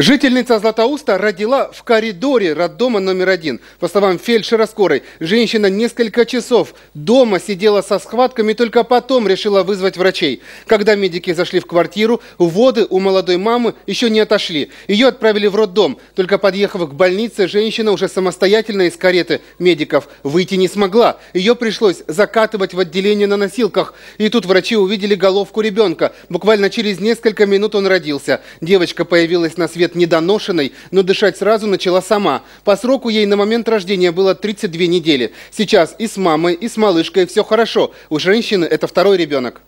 Жительница Златоуста родила в коридоре роддома номер один. По словам фельдшера скорой, женщина несколько часов дома сидела со схватками, только потом решила вызвать врачей. Когда медики зашли в квартиру, воды у молодой мамы еще не отошли. Ее отправили в роддом. Только подъехав к больнице, женщина уже самостоятельно из кареты медиков выйти не смогла. Ее пришлось закатывать в отделение на носилках. И тут врачи увидели головку ребенка. Буквально через несколько минут он родился. Девочка появилась на свет лет недоношенной, но дышать сразу начала сама. По сроку ей на момент рождения было 32 недели. Сейчас и с мамой, и с малышкой все хорошо. У женщины это второй ребенок.